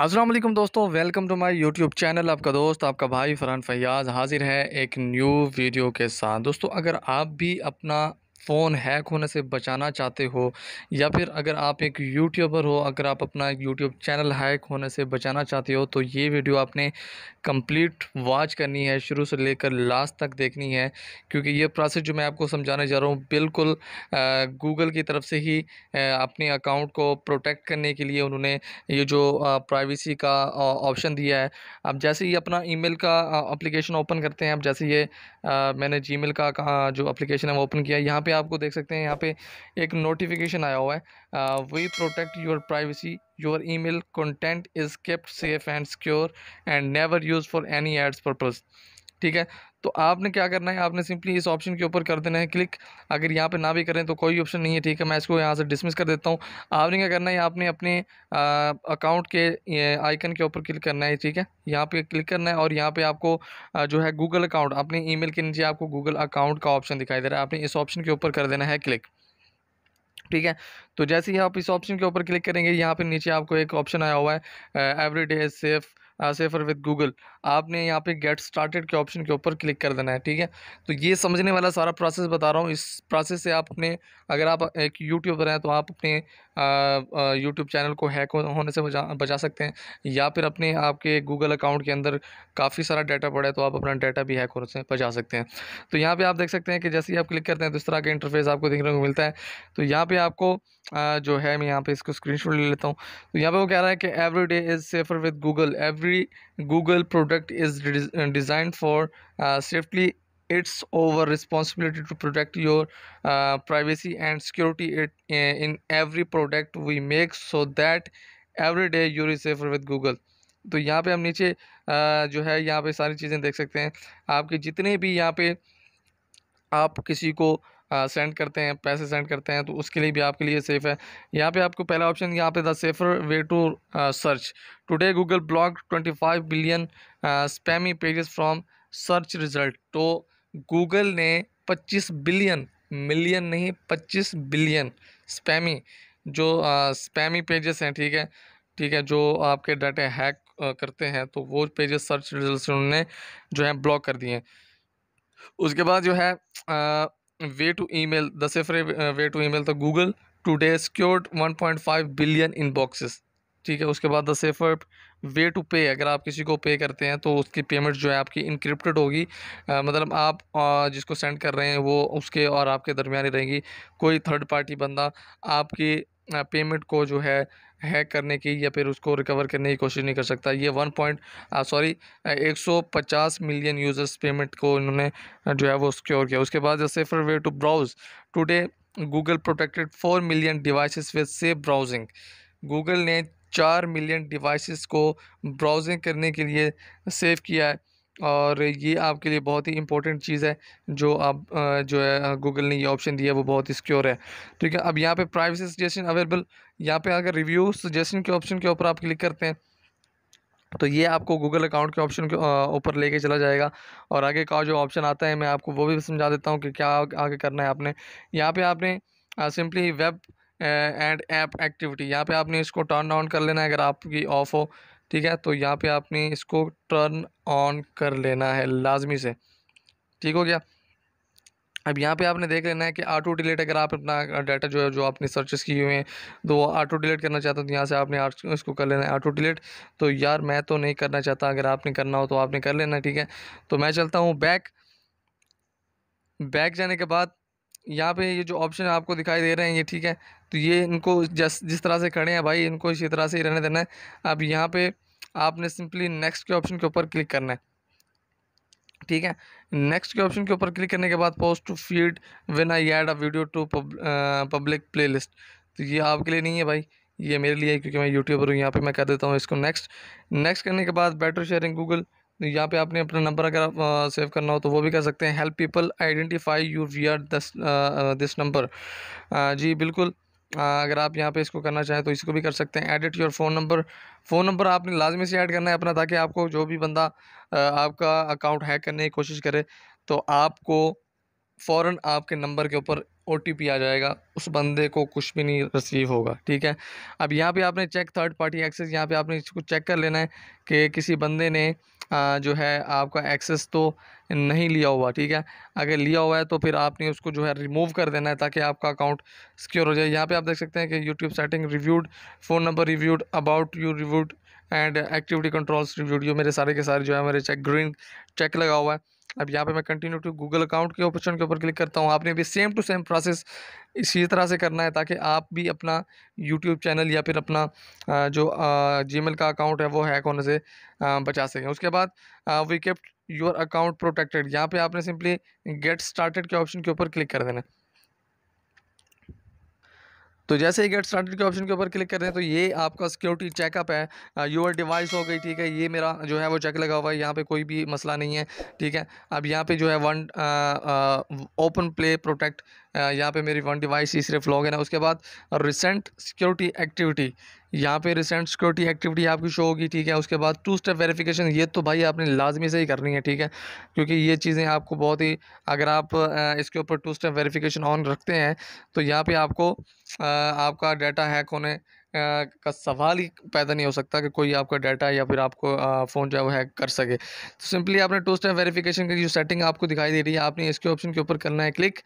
असलम दोस्तों welcome to my YouTube channel आपका दोस्त आपका भाई फरहान फैयाज़ हाजिर है एक न्यू वीडियो के साथ दोस्तों अगर आप भी अपना फ़ोन हैक होने से बचाना चाहते हो या फिर अगर आप एक यूट्यूबर हो अगर आप अपना एक यूट्यूब चैनल हैक होने से बचाना चाहते हो तो ये वीडियो आपने कंप्लीट वॉच करनी है शुरू से लेकर लास्ट तक देखनी है क्योंकि ये प्रोसेस जो मैं आपको समझाने जा रहा हूँ बिल्कुल गूगल की तरफ से ही अपने अकाउंट को प्रोटेक्ट करने के लिए उन्होंने ये जो प्राइवेसी का ऑप्शन दिया है अब जैसे ही अपना ई का अप्लीकेशन ओपन करते हैं अब जैसे ये मैंने जी का जो अप्लीकेशन है वो ओपन किया यहाँ पे आपको देख सकते हैं यहाँ पे एक नोटिफिकेशन आया हुआ है we protect your privacy your email content is kept safe and secure and never use for any ads purpose ठीक है तो आपने क्या करना है आपने सिंपली इस ऑप्शन के ऊपर कर देना है क्लिक अगर यहाँ पे ना भी करें तो कोई ऑप्शन नहीं है ठीक है मैं इसको यहाँ से डिसमिस कर देता हूँ आपने क्या करना है आपने अपने अकाउंट के आइकन के ऊपर क्लिक करना है ठीक है यहाँ पे क्लिक करना है और यहाँ पे आपको आ, जो है गूगल अकाउंट अपने ई के नीचे आपको गूगल अकाउंट का ऑप्शन दिखाई दे रहा है आपने इस ऑप्शन के ऊपर कर देना है क्लिक ठीक है तो जैसे ही आप इस ऑप्शन के ऊपर क्लिक करेंगे यहाँ पर नीचे आपको एक ऑप्शन आया हुआ है every day safe safer with Google आपने यहाँ पे गेट स्टार्टेड के ऑप्शन के ऊपर क्लिक कर देना है ठीक है तो ये समझने वाला सारा प्रोसेस बता रहा हूँ इस प्रोसेस से आप अपने अगर आप एक यूट्यूबर हैं तो आप अपने यूट्यूब चैनल को हैक होने से बचा बचा सकते हैं या फिर अपने आपके गूगल अकाउंट के अंदर काफ़ी सारा डाटा पड़ा है तो आप अपना डाटा भी हैक होने से बचा सकते हैं तो यहाँ पर आप देख सकते हैं कि जैसे ही आप क्लिक करते हैं तो इस तरह का इंटरफेस आपको देखने को मिलता है तो यहाँ पर आपको जो है मैं यहाँ पर इसको स्क्रीन ले लेता हूँ तो यहाँ पर वो कह रहा है कि every day is safer with Google every Google product is design for safety it's over responsibility to protect your privacy and security it in every product we make so that every day day you with Google तो यहाँ पे हम नीचे uh, जो है यहाँ पे सारी चीज़ें देख सकते हैं आपके जितने भी यहाँ पे आप किसी को सेंड uh, करते हैं पैसे सेंड करते हैं तो उसके लिए भी आपके लिए सेफ़ है यहाँ पे आपको पहला ऑप्शन यहाँ पे the safer way to search today Google block 25 billion spammy pages from search result तो गूगल ने 25 बिलियन मिलियन नहीं 25 बिलियन स्पैमी जो आ, स्पैमी पेजेस हैं ठीक है ठीक है जो आपके डाटे हैक करते हैं तो वो पेजेस सर्च रिजल्ट उन्होंने जो है ब्लॉक कर दिए उसके बाद जो है आ, way to email mail safer way to email तो Google today secured 1.5 billion inboxes ठीक है उसके बाद द वे टू पे अगर आप किसी को पे करते हैं तो उसकी पेमेंट जो है आपकी इनक्रिप्टेड होगी मतलब आप जिसको सेंड कर रहे हैं वो उसके और आपके दरमियान ही कोई थर्ड पार्टी बंदा आपकी पेमेंट को जो है हैक करने की या फिर उसको रिकवर करने की कोशिश नहीं कर सकता ये वन पॉइंट सॉरी एक सौ पचास मिलियन यूज़र्स पेमेंट को इन्होंने जो है वो सिक्योर किया उसके बाद safer way to browse today Google protected four million devices with safe browsing Google ने चार मिलियन डिवाइसेस को ब्राउजिंग करने के लिए सेव किया है और ये आपके लिए बहुत ही इंपॉर्टेंट चीज़ है जो आप जो है गूगल ने ये ऑप्शन दिया वो बहुत ही सिक्योर है ठीक तो है अब यहाँ पे प्राइवेसी सजेशन अवेलेबल यहाँ पे अगर रिव्यू सजेशन के ऑप्शन के ऊपर आप क्लिक करते हैं तो ये आपको गूगल अकाउंट के ऑप्शन के ऊपर लेके चला जाएगा और आगे का जो ऑप्शन आता है मैं आपको वो भी समझा देता हूँ कि क्या आगे करना है आपने यहाँ पर आपने simply web and app activity यहाँ पे आपने इसको टर्न ऑन कर लेना है अगर आपकी ऑफ़ हो ठीक है तो यहाँ पे आपने इसको टर्न ऑन कर लेना है लाजमी से ठीक हो गया अब यहाँ पे आपने देख लेना है कि ऑटो डिलीट अगर आप अपना डाटा जो है जो आपने सर्चेस किए हुए हैं तो वो ऑटो डिलीट करना चाहते हो तो यहाँ से आपने इसको कर लेना है ऑटो डिलीट तो यार मैं तो नहीं करना चाहता अगर आपने करना हो तो आपने कर लेना ठीक है तो मैं चलता हूँ बैक बैक जाने के बाद यहाँ पे ये जो ऑप्शन आपको दिखाई दे रहे हैं ये ठीक है तो ये इनको जस जिस तरह से खड़े हैं भाई इनको इसी तरह से ही रहने देना है अब यहाँ पे आपने सिंपली नेक्स्ट के ऑप्शन के ऊपर क्लिक करना है ठीक है नेक्स्ट के ऑप्शन के ऊपर क्लिक करने के बाद post to feed when I add a video to public play तो ये आपके लिए नहीं है भाई ये मेरे लिए है क्योंकि मैं यूट्यूबर हूँ यहाँ पर मैं कर देता हूँ इसको नेक्स्ट नेक्स्ट करने के बाद बैटर शेयरिंग गूगल यहाँ पे आपने अपना नंबर अगर आप सेव करना हो तो वो भी कर सकते हैं help people identify you we are दस दिस नंबर जी बिल्कुल अगर आप यहाँ पे इसको करना चाहें तो इसको भी कर सकते हैं edit your phone number phone number आपने लाजमी से ऐड करना है अपना ताकि आपको जो भी बंदा आपका अकाउंट हैक करने की कोशिश करे तो आपको फ़ौर आपके नंबर के ऊपर ओ आ जाएगा उस बंदे को कुछ भी नहीं रिसीव होगा ठीक है अब यहाँ पे आपने चेक थर्ड पार्टी एक्सेस यहाँ पे आपने इसको चेक कर लेना है कि किसी बंदे ने जो है आपका एक्सेस तो नहीं लिया हुआ ठीक है अगर लिया हुआ है तो फिर आपने उसको जो है रिमूव कर देना है ताकि आपका अकाउंट सिक्योर हो जाए यहाँ पे आप देख सकते हैं कि YouTube setting reviewed phone number reviewed about you reviewed and activity controls reviewed you मेरे सारे के सारे जो है मेरे चेक ग्रीन चेक लगा हुआ है अब यहाँ पे मैं कंटिन्यू टू गूगल अकाउंट के ऑप्शन के ऊपर क्लिक करता हूँ आपने भी सेम टू सेम प्रोसेस इसी तरह से करना है ताकि आप भी अपना यूट्यूब चैनल या फिर अपना जो जी का अकाउंट है वो हैक होने से बचा सकें उसके बाद we kept your account protected यहाँ पे आपने सिंपली गेट स्टार्टेड के ऑप्शन के ऊपर क्लिक कर देना तो जैसे ही गेट स्टार्टेड के ऑप्शन के ऊपर क्लिक करें हैं तो ये आपका सिक्योरिटी चेकअप है यूर डिवाइस हो गई ठीक है ये मेरा जो है वो चेक लगा हुआ है यहाँ पे कोई भी मसला नहीं है ठीक है अब यहाँ पे जो है वन ओपन प्ले प्रोटेक्ट यहाँ पे मेरी वन डिवाइस ही सिर्फ लॉग है ना उसके बाद रिसेंट सिक्योरिटी एक्टिविटी यहाँ पे रिसेंट सिक्योरिटी एक्टिविटी आपकी शो होगी ठीक है उसके बाद टू स्टेप वेरिफिकेशन ये तो भाई आपने लाजमी से ही करनी है ठीक है क्योंकि ये चीज़ें आपको बहुत ही अगर आप इसके ऊपर टू स्टेप वेरिफिकेशन ऑन रखते हैं तो यहाँ पे आपको आपका डाटा हैक होने का सवाल ही पैदा नहीं हो सकता कि कोई आपका डाटा या फिर आपको फ़ोन जो है वो हैक कर सके तो सिंपली आपने टू स्टेप वेरिफिकेशन की जो सेटिंग आपको दिखाई दे रही है आपने इसके ऑप्शन के ऊपर करना है क्लिक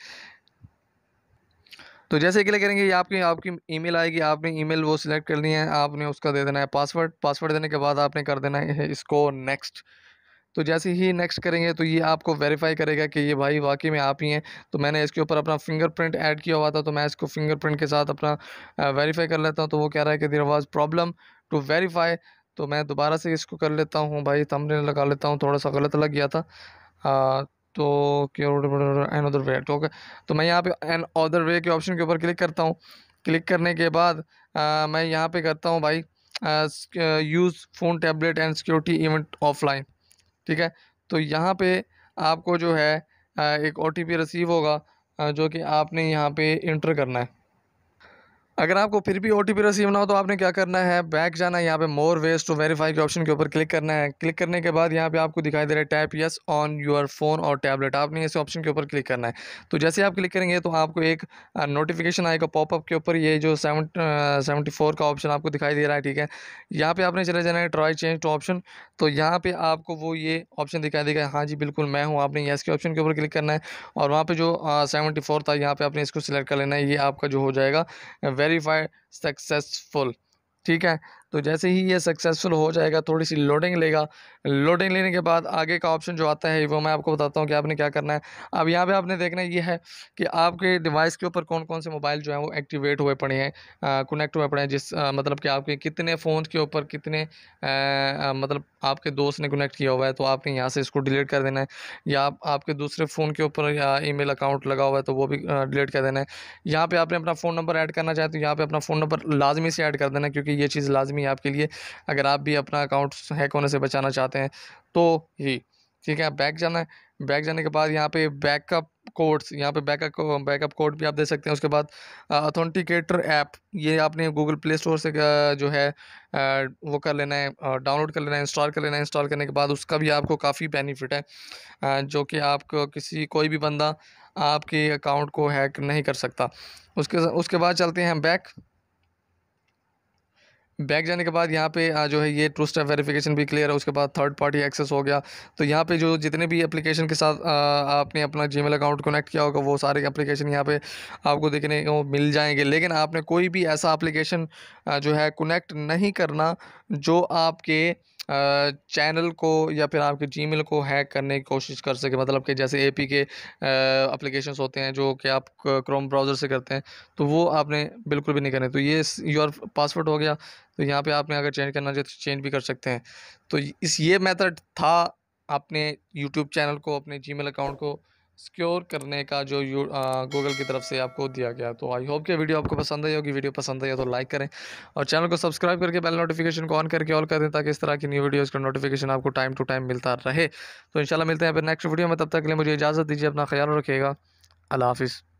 तो जैसे के करेंगे ये आपकी आपकी ईमेल आएगी आपने ईमेल वो सिलेक्ट करनी है आपने उसका दे देना है पासवर्ड पासवर्ड देने के बाद आपने कर देना है इसको नेक्स्ट तो जैसे ही नेक्स्ट करेंगे तो ये आपको वेरीफाई करेगा कि ये भाई वाकई में आप ही हैं तो मैंने इसके ऊपर अपना फिंगरप्रिंट ऐड किया हुआ था तो मैं इसको फिंगरप्रिंट के साथ अपना वेरीफाई कर लेता हूँ तो वो कह रहा है कि there was problem to verify तो मैं दोबारा से इसको कर लेता हूँ भाई तमने लगा लेता हूँ थोड़ा सा गलत लग गया था आ, तो एन अदर वे तो तो मैं यहाँ पे एन अदर वे के ऑप्शन के ऊपर क्लिक करता हूँ क्लिक करने के बाद आ, मैं यहाँ पे करता हूँ भाई use phone tablet and security event offline ठीक है तो यहाँ पे आपको जो है आ, एक ओ रिसीव होगा आ, जो कि आपने यहाँ पे इंटर करना है अगर आपको फिर भी ओ टी पी रिसीव ना हो तो आपने क्या करना है बैक जाना है यहाँ पे मोर वेज टू वेरीफाई के ऑप्शन के ऊपर क्लिक करना है क्लिक करने के बाद यहाँ पे आपको दिखाई दे रहा है tap yes on your phone और टैबलेट आपने इस ऑप्शन के ऊपर क्लिक करना है तो जैसे आप क्लिक करेंगे तो आपको एक नोटिफिकेशन आएगा पॉपअप के ऊपर ये जो सेवन सेवेंटी फोर का ऑप्शन आपको दिखाई दे रहा है ठीक है यहाँ पर आपने चले जाना है ट्राई चेंज टू ऑप्शन तो यहाँ पर आपको वो ये ऑप्शन दिखाई देगा हाँ जी बिल्कुल मैं हूँ आपने येस के ऑप्शन के ऊपर क्लिक करना है और वहाँ पर जो सेवेंटी फोर था यहाँ पर आपने इसको सिलेक्ट कर लेना है ये आपका जो हो जाएगा वेरीफाई सक्सेसफुल ठीक है तो जैसे ही ये सक्सेसफुल हो जाएगा थोड़ी सी लोडिंग लेगा लोडिंग लेने के बाद आगे का ऑप्शन जो आता है वो मैं आपको बताता हूँ कि आपने क्या करना है अब यहाँ पे आपने देखना ये है कि आपके डिवाइस के ऊपर कौन कौन से मोबाइल जो है वो एक्टिवेट हुए पड़े हैं कनेक्ट हुए पड़े हैं जिस आ, मतलब कि आपके कितने फ़ोन के ऊपर कितने आ, आ, मतलब आपके दोस्त ने कनेक्ट किया हुआ है तो आपने यहाँ से इसको डिलीट कर देना है या आपके दूसरे फ़ोन के ऊपर ई मेल अकाउंट लगा हुआ है तो वो भी डिलीट कर देना है यहाँ पर आपने अपना फ़ोन नंबर ऐड करना चाहे तो यहाँ पर अपना फ़ोन नंबर लाजमी से ऐड कर देना क्योंकि ये चीज़ लाजमी लाजमी आपके लिए अगर आप भी अपना अकाउंट हैक होने से बचाना चाहते हैं तो ही ठीक है बैक जाना है बैक जाने के बाद यहाँ पे बैकअप कोड्स यहाँ पे बैकअप बैकअप कोड भी आप दे सकते हैं उसके बाद अथेंटिकेटर ऐप ये आपने गूगल प्ले स्टोर से जो है वो कर लेना है डाउनलोड कर लेना है इंस्टॉल कर लेना है इंस्टॉल करने के बाद उसका भी आपको काफ़ी बेनिफिट है जो कि आपको किसी कोई भी बंदा आपके अकाउंट को हैक नहीं कर सकता उसके उसके बाद चलते हैं बैक बैक जाने के बाद यहाँ पे जो है ये टू स्टेप वेरिफिकेशन भी क्लियर है उसके बाद थर्ड पार्टी एक्सेस हो गया तो यहाँ पे जो जितने भी एप्लीकेशन के साथ आपने अपना जी अकाउंट कनेक्ट किया होगा वो सारे एप्लीकेशन यहाँ पे आपको देखने को मिल जाएंगे लेकिन आपने कोई भी ऐसा एप्लीकेशन जो है कनेक्ट नहीं करना जो आपके चैनल को या फिर आपके जीमेल को हैक करने की कोशिश कर सके मतलब कि जैसे एपी के एप्लीकेशंस होते हैं जो कि आप क्रोम ब्राउज़र से करते हैं तो वो आपने बिल्कुल भी नहीं करने तो ये योर पासवर्ड हो गया तो यहाँ पे आपने अगर चेंज करना चाहिए तो चेंज भी कर सकते हैं तो इस ये मेथड था अपने यूट्यूब चैनल को अपने जी अकाउंट को सिक्योर करने का जो यू गूगल की तरफ से आपको दिया गया तो आई होप कि वीडियो आपको पसंद आई होगी वीडियो पसंद आई हो तो लाइक करें और चैनल को सब्सक्राइब करके बेल नोटिफिकेशन को ऑन करके ऑल कर दें ताकि इस तरह की न्यू वीडियोज़ का नोटिफिकेशन आपको टाइम टू टाइम मिलता रहे तो इंशाल्लाह मिलते हैं फिर नेक्स्ट वीडियो में तब तक के लिए मुझे इजाज़त दीजिए अपना ख्याल रखिएगा अल्लाह हाफिज़